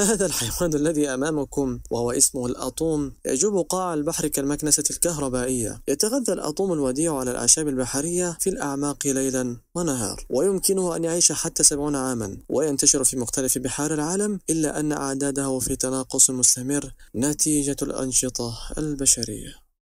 هذا الحيوان الذي أمامكم وهو اسمه الأطوم يجوب قاع البحر كالمكنسة الكهربائية يتغذى الأطوم الوديع على الأعشاب البحرية في الأعماق ليلا ونهار ويمكنه أن يعيش حتى سبعون عاما وينتشر في مختلف بحار العالم إلا أن أعداده في تناقص مستمر نتيجة الأنشطة البشرية